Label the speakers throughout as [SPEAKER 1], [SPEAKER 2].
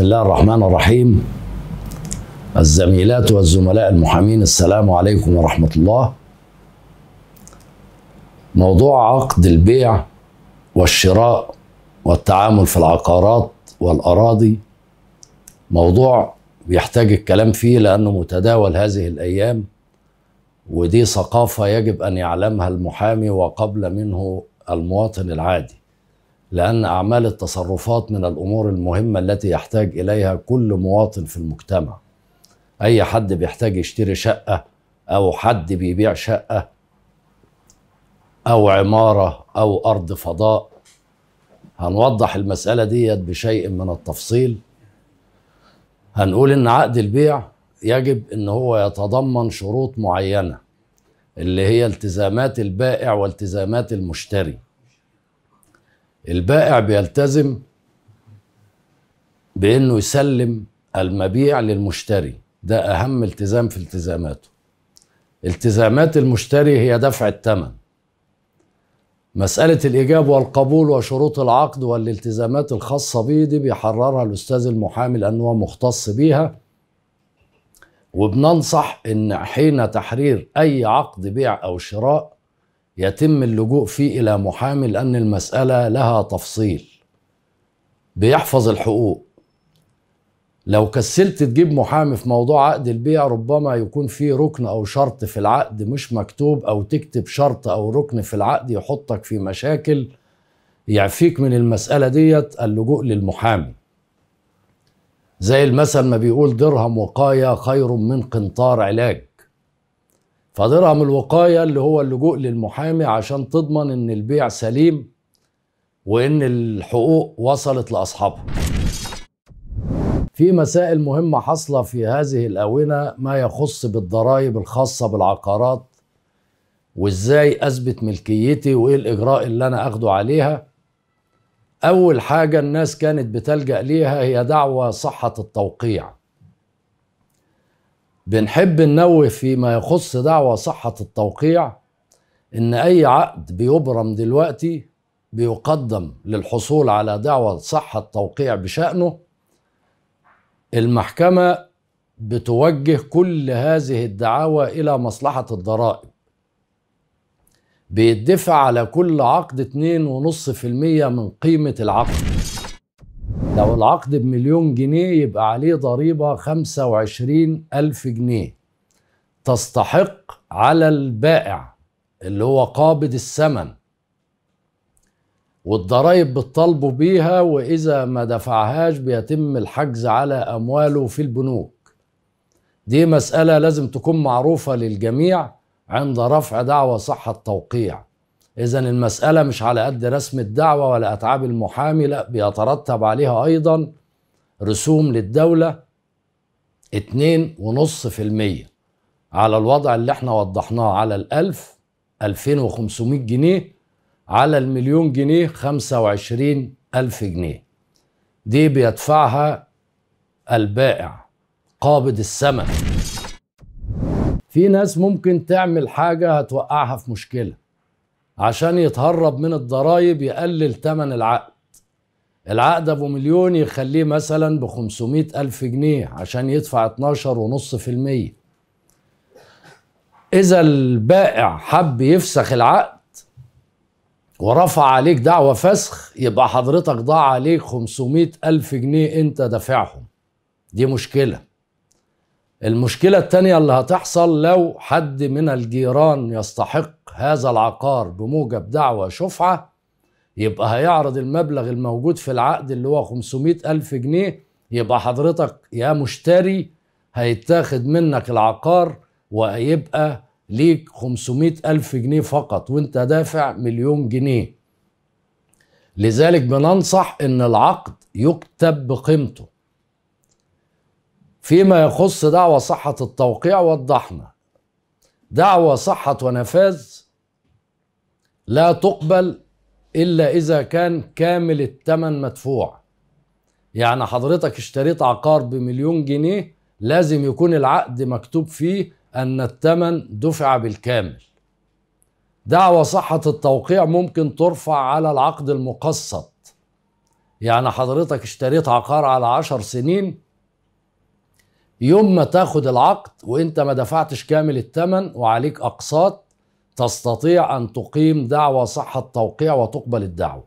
[SPEAKER 1] بسم الله الرحمن الرحيم الزميلات والزملاء المحامين السلام عليكم ورحمة الله موضوع عقد البيع والشراء والتعامل في العقارات والأراضي موضوع بيحتاج الكلام فيه لأنه متداول هذه الأيام ودي ثقافة يجب أن يعلمها المحامي وقبل منه المواطن العادي لأن أعمال التصرفات من الأمور المهمة التي يحتاج إليها كل مواطن في المجتمع أي حد بيحتاج يشتري شقة أو حد بيبيع شقة أو عمارة أو أرض فضاء هنوضح المسألة ديت بشيء من التفصيل هنقول إن عقد البيع يجب إن هو يتضمن شروط معينة اللي هي التزامات البائع والتزامات المشتري البائع بيلتزم بانه يسلم المبيع للمشتري ده اهم التزام في التزاماته التزامات المشتري هي دفع الثمن مسألة الإيجاب والقبول وشروط العقد والالتزامات الخاصة بيه دي بيحررها الأستاذ المحامي لأنه هو مختص بيها وبننصح إن حين تحرير أي عقد بيع أو شراء يتم اللجوء فيه إلى محامي لأن المسألة لها تفصيل بيحفظ الحقوق لو كسلت تجيب محامي في موضوع عقد البيع ربما يكون في ركن أو شرط في العقد مش مكتوب أو تكتب شرط أو ركن في العقد يحطك في مشاكل يعفيك من المسألة ديت اللجوء للمحامي زي المثل ما بيقول درهم وقاية خير من قنطار علاج فدرهم الوقاية اللي هو اللجوء للمحامي عشان تضمن ان البيع سليم وان الحقوق وصلت لاصحابها في مسائل مهمة حاصلة في هذه الآونة ما يخص بالضرائب الخاصة بالعقارات وازاي اثبت ملكيتي وايه الاجراء اللي انا اخده عليها اول حاجه الناس كانت بتلجا ليها هي دعوة صحه التوقيع بنحب ننوه فيما يخص دعوى صحة التوقيع إن أي عقد بيبرم دلوقتي بيقدم للحصول على دعوى صحة التوقيع بشأنه المحكمة بتوجه كل هذه الدعاوى إلى مصلحة الضرائب بيدفع على كل عقد 2.5% من قيمة العقد لو العقد بمليون جنيه يبقى عليه ضريبة 25 ألف جنيه تستحق على البائع اللي هو قابض الثمن والضرائب بتطالبوا بيها وإذا ما دفعهاش بيتم الحجز على أمواله في البنوك دي مسألة لازم تكون معروفة للجميع عند رفع دعوى صحة توقيع إذا المسألة مش على قد رسم الدعوة ولا أتعاب المحامي لا بيترتب عليها أيضا رسوم للدولة اتنين ونص في المية على الوضع اللي احنا وضحناه على الألف 2500 جنيه على المليون جنيه 25000 ألف جنيه دي بيدفعها البائع قابض السمك في ناس ممكن تعمل حاجة هتوقعها في مشكلة عشان يتهرب من الضرائب يقلل تمن العقد العقد ابو مليون يخليه مثلا ب الف جنيه عشان يدفع 12.5% اذا البائع حب يفسخ العقد ورفع عليك دعوة فسخ يبقى حضرتك ضاع عليك 500 ألف جنيه أنت دافعهم دي مشكلة المشكلة التانية اللي هتحصل لو حد من الجيران يستحق هذا العقار بموجب دعوة شفعة يبقى هيعرض المبلغ الموجود في العقد اللي هو 500 ألف جنيه يبقى حضرتك يا مشتري هيتاخد منك العقار وهيبقى ليك 500 ألف جنيه فقط وانت دافع مليون جنيه لذلك بننصح ان العقد يكتب بقيمته فيما يخص دعوى صحة التوقيع وضحنا دعوى صحة ونفاذ لا تقبل إلا إذا كان كامل التمن مدفوع يعني حضرتك اشتريت عقار بمليون جنيه لازم يكون العقد مكتوب فيه أن التمن دفع بالكامل دعوى صحة التوقيع ممكن ترفع على العقد المقسط يعني حضرتك اشتريت عقار على عشر سنين يوم ما تاخد العقد وانت ما دفعتش كامل الثمن وعليك اقساط تستطيع ان تقيم دعوى صحه توقيع وتقبل الدعوه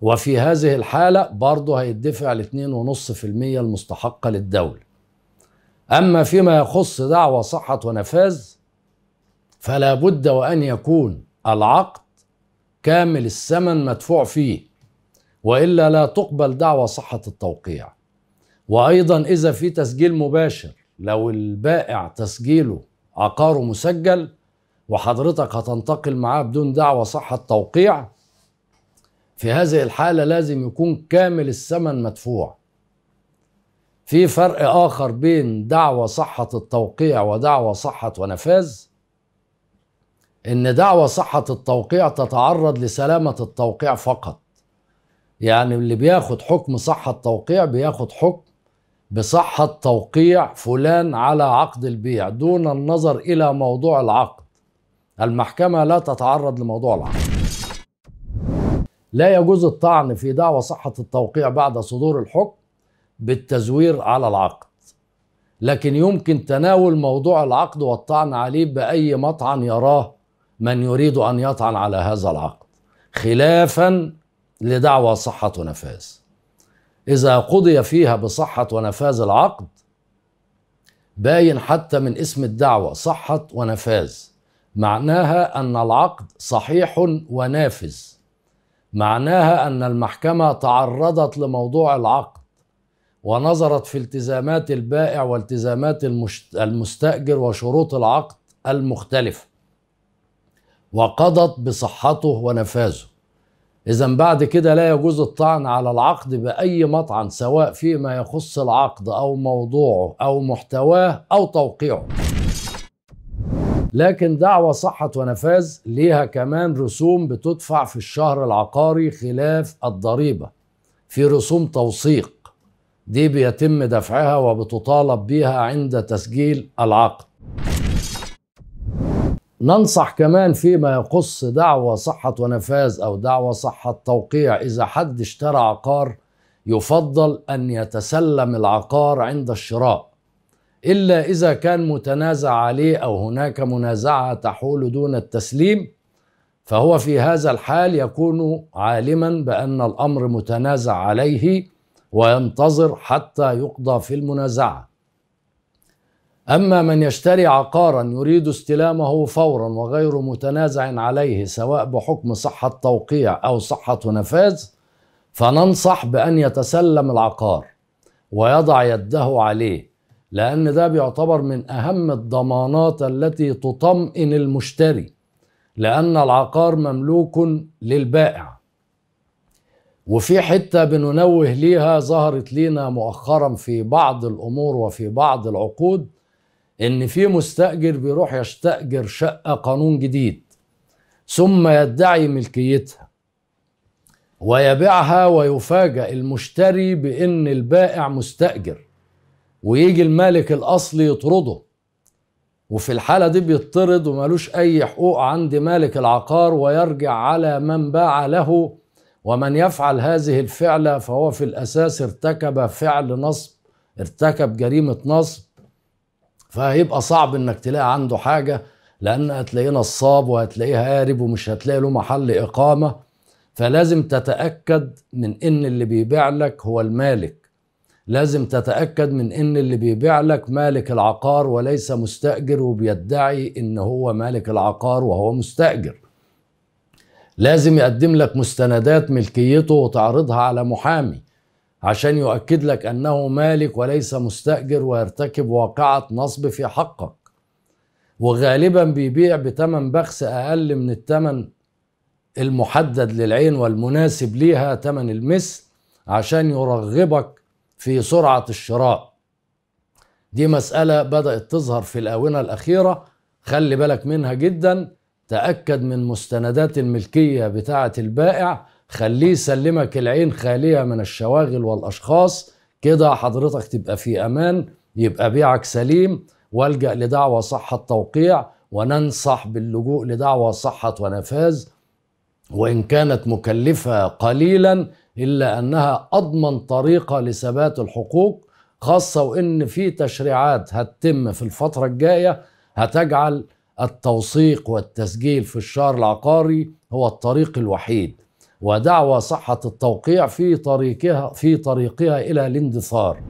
[SPEAKER 1] وفي هذه الحاله برضه هيدفع ال 2.5% المستحقه للدوله اما فيما يخص دعوى صحه ونفاذ فلا بد وان يكون العقد كامل الثمن مدفوع فيه والا لا تقبل دعوى صحه التوقيع وايضا اذا في تسجيل مباشر لو البائع تسجيله عقاره مسجل وحضرتك هتنتقل معاه بدون دعوة صحة توقيع في هذه الحالة لازم يكون كامل الثمن مدفوع في فرق آخر بين دعوة صحة التوقيع ودعوة صحة ونفاذ إن دعوة صحة التوقيع تتعرض لسلامة التوقيع فقط يعني اللي بياخد حكم صحة التوقيع بياخد حكم بصحة توقيع فلان على عقد البيع دون النظر إلى موضوع العقد المحكمة لا تتعرض لموضوع العقد لا يجوز الطعن في دعوى صحة التوقيع بعد صدور الحكم بالتزوير على العقد لكن يمكن تناول موضوع العقد والطعن عليه بأي مطعن يراه من يريد أن يطعن على هذا العقد خلافا لدعوى صحة نفاذ إذا قضي فيها بصحة ونفاذ العقد باين حتى من اسم الدعوة صحة ونفاذ معناها أن العقد صحيح ونافذ معناها أن المحكمة تعرضت لموضوع العقد ونظرت في التزامات البائع والتزامات المستأجر وشروط العقد المختلفة وقضت بصحته ونفاذه إذا بعد كده لا يجوز الطعن على العقد بأي مطعن سواء فيما يخص العقد أو موضوعه أو محتواه أو توقيعه لكن دعوة صحة ونفاذ ليها كمان رسوم بتدفع في الشهر العقاري خلاف الضريبة في رسوم توثيق دي بيتم دفعها وبتطالب بيها عند تسجيل العقد ننصح كمان فيما يخص دعوة صحة ونفاذ أو دعوة صحة توقيع إذا حد اشترى عقار يفضل أن يتسلم العقار عند الشراء إلا إذا كان متنازع عليه أو هناك منازعة تحول دون التسليم فهو في هذا الحال يكون عالما بأن الأمر متنازع عليه وينتظر حتى يقضى في المنازعه أما من يشتري عقارا يريد استلامه فورا وغير متنازع عليه سواء بحكم صحة توقيع أو صحة نفاذ فننصح بأن يتسلم العقار ويضع يده عليه لأن ده بيعتبر من أهم الضمانات التي تطمئن المشتري لأن العقار مملوك للبائع وفي حتة بننوه ليها ظهرت لينا مؤخرا في بعض الأمور وفي بعض العقود ان في مستاجر بيروح يستاجر شقه قانون جديد ثم يدعي ملكيتها ويبيعها ويفاجأ المشتري بان البائع مستاجر ويجي المالك الاصلي يطرده وفي الحالة دي بيطرد ومالوش أي حقوق عند مالك العقار ويرجع على من باع له ومن يفعل هذه الفعلة فهو في الأساس ارتكب فعل نصب ارتكب جريمة نصب فهيبقى صعب انك تلاقي عنده حاجه لان هتلاقيه نصاب وهتلاقيه هارب ومش هتلاقي له محل اقامه فلازم تتاكد من ان اللي بيبيع لك هو المالك لازم تتاكد من ان اللي بيبيع لك مالك العقار وليس مستاجر وبيدعي ان هو مالك العقار وهو مستاجر لازم يقدم لك مستندات ملكيته وتعرضها على محامي عشان يؤكد لك انه مالك وليس مستاجر ويرتكب واقعه نصب في حقك وغالبا بيبيع بتمن بخس اقل من التمن المحدد للعين والمناسب ليها تمن المثل عشان يرغبك في سرعه الشراء دي مساله بدات تظهر في الاونه الاخيره خلي بالك منها جدا تاكد من مستندات الملكيه بتاعه البائع خليه يسلمك العين خاليه من الشواغل والاشخاص كده حضرتك تبقى في امان يبقى بيعك سليم والجا لدعوه صحه توقيع وننصح باللجوء لدعوه صحه ونفاذ وان كانت مكلفه قليلا الا انها اضمن طريقه لثبات الحقوق خاصه وان في تشريعات هتتم في الفتره الجايه هتجعل التوثيق والتسجيل في الشهر العقاري هو الطريق الوحيد ودعوى صحة التوقيع في طريقها في طريقها إلى الاندثار.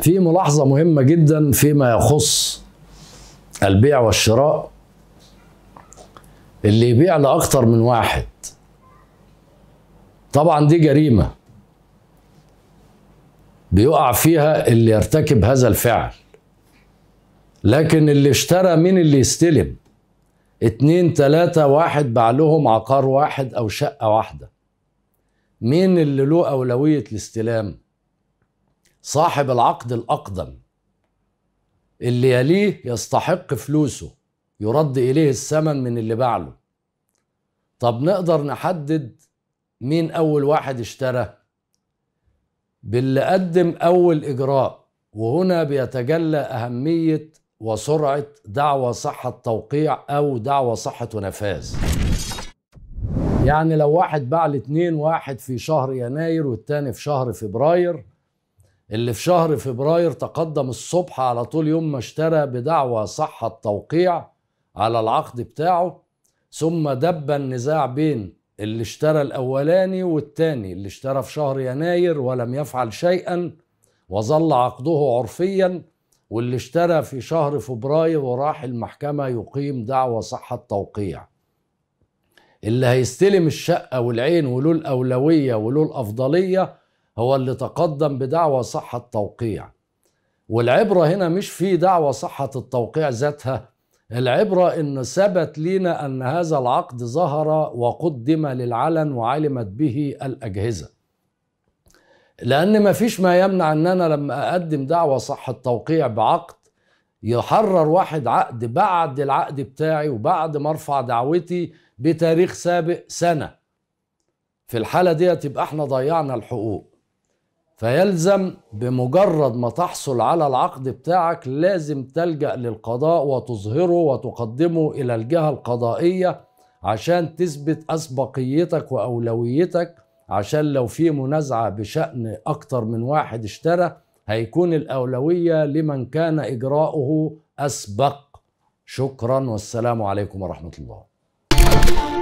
[SPEAKER 1] في ملاحظة مهمة جدا فيما يخص البيع والشراء اللي يبيع لأكثر من واحد طبعا دي جريمة بيقع فيها اللي يرتكب هذا الفعل لكن اللي اشترى من اللي يستلم اتنين تلاتة واحد باع لهم عقار واحد أو شقة واحدة مين اللي له أولوية الاستلام صاحب العقد الأقدم اللي يليه يستحق فلوسه يرد إليه الثمن من اللي باع له طب نقدر نحدد مين أول واحد اشترى باللي قدم أول إجراء وهنا بيتجلى أهمية وسرعة دعوى صحة توقيع أو دعوى صحة نفاذ يعني لو واحد باع الاتنين واحد في شهر يناير والتاني في شهر فبراير اللي في شهر فبراير تقدم الصبح على طول يوم ما اشترى بدعوى صحة توقيع على العقد بتاعه ثم دب النزاع بين اللي اشترى الأولاني والتاني اللي اشترى في شهر يناير ولم يفعل شيئا وظل عقده عرفيا واللي اشترى في شهر فبراير وراح المحكمة يقيم دعوى صحة توقيع اللي هيستلم الشقة والعين وله الأولوية وله الأفضلية هو اللي تقدم بدعوى صحة توقيع والعبرة هنا مش في دعوى صحة التوقيع ذاتها العبرة إن ثبت لينا أن هذا العقد ظهر وقدم للعلن وعلمت به الأجهزة لأن ما فيش ما يمنع أن أنا لما أقدم دعوة صح التوقيع بعقد يحرر واحد عقد بعد العقد بتاعي وبعد ما ارفع دعوتي بتاريخ سابق سنة في الحالة دي تبقى احنا ضيعنا الحقوق فيلزم بمجرد ما تحصل على العقد بتاعك لازم تلجأ للقضاء وتظهره وتقدمه إلى الجهة القضائية عشان تثبت أسبقيتك وأولويتك عشان لو في منازعة بشأن أكتر من واحد اشترى هيكون الأولوية لمن كان إجراؤه أسبق شكرا والسلام عليكم ورحمة الله